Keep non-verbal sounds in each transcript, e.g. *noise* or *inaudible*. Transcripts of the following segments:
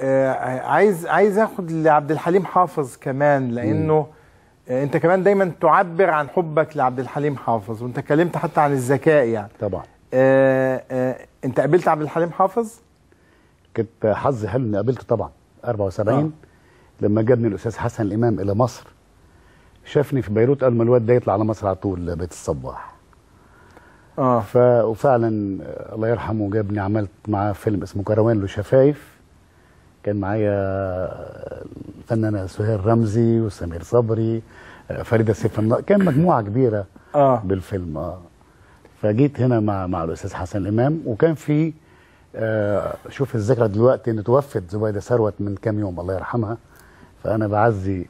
آه، عايز عايز اخد لعبد الحليم حافظ كمان لانه آه، انت كمان دايما تعبر عن حبك لعبد الحليم حافظ وانت اتكلمت حتى عن الذكاء يعني طبعا آآ آه، آآ انت قابلت عبد الحليم حافظ كنت حظي حلو اني قابلته طبعا 74 آه. لما جابني الاستاذ حسن الامام الى مصر شافني في بيروت قال ما الواد ده يطلع على مصر على طول بيت الصباح اه ف... وفعلا الله يرحمه جابني عملت معاه فيلم اسمه كروان له شفايف كان معايا آه، الفنانه سهير رمزي وسمير صبري آه، فريده سيف كان مجموعه كبيره آه. بالفيلم اه فجيت هنا مع مع الاستاذ حسن امام وكان في آه شوف الذكرى دلوقتي ان توفت زبيده ثروت من كام يوم الله يرحمها فانا بعزي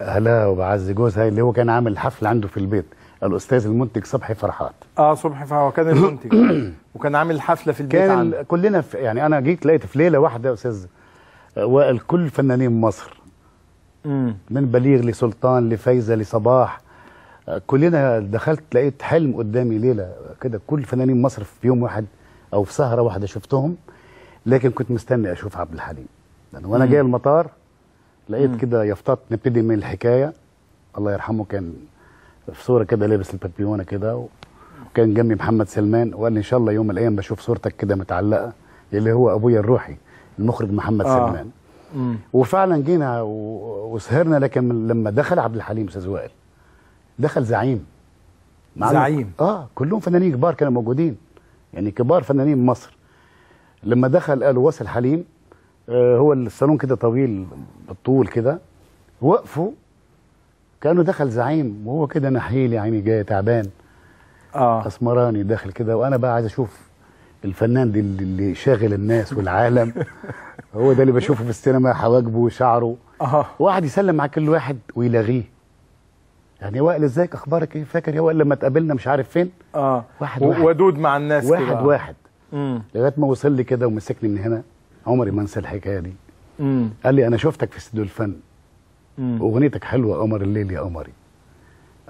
اهلها وبعزي جوزها اللي هو كان عامل حفل عنده في البيت الاستاذ المنتج صبحي فرحات اه صبحي فرحات وكان المنتج *coughs* وكان عامل حفله في البيت كان عنده. كلنا في يعني انا جيت لقيت في ليله واحده استاذ كل فنانين مصر مم. من بليغ لسلطان لفايزه لصباح كلنا دخلت لقيت حلم قدامي ليله كده كل فنانين مصر في يوم واحد او في سهره واحده شفتهم لكن كنت مستني اشوف عبد الحليم يعني وانا جاي المطار لقيت كده يفطط نبتدي من الحكايه الله يرحمه كان في صوره كده لابس البابيونه كده وكان جنبي محمد سلمان وقال لي ان شاء الله يوم من الايام بشوف صورتك كده متعلقه اللي هو ابويا الروحي المخرج محمد آه. سلمان وفعلا جينا وسهرنا لكن لما دخل عبد الحليم استاذ وائل دخل زعيم زعيم اه كلهم فنانين كبار كانوا موجودين يعني كبار فنانين مصر لما دخل قالوا وصل حليم آه هو الصالون كده طويل بالطول كده وقفوا كانه دخل زعيم وهو كده نحيل يعني جاي تعبان اه اسمراني داخل كده وانا بقى عايز اشوف الفنان اللي شاغل الناس والعالم *laughs* هو ده اللي بشوفه في السينما حواجبه وشعره اه واحد يسلم مع كل واحد ويلغيه يعني يا وائل ازيك اخبارك ايه فاكر يا وائل لما اتقابلنا مش عارف فين اه واحد واحد ودود مع الناس واحد كده. واحد لغايه ما وصل لي كده ومسكني من هنا عمري ما انسى الحكايه دي مم. قال لي انا شفتك في استوديو الفن واغنيتك حلوه قمر الليل يا قمري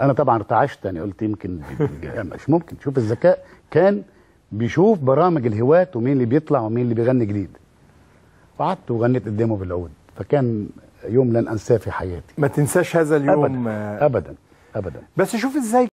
انا طبعا ارتعشت يعني قلت يمكن *laughs* مش ممكن شوف الذكاء كان بيشوف برامج الهواة ومين اللي بيطلع ومين اللي بيغني جديد وقعدت وغنيت قدامه بالعود فكان يوم لن انساه في حياتي ما تنساش هذا اليوم ابدا ابدا, أبداً. بس شوف ازاي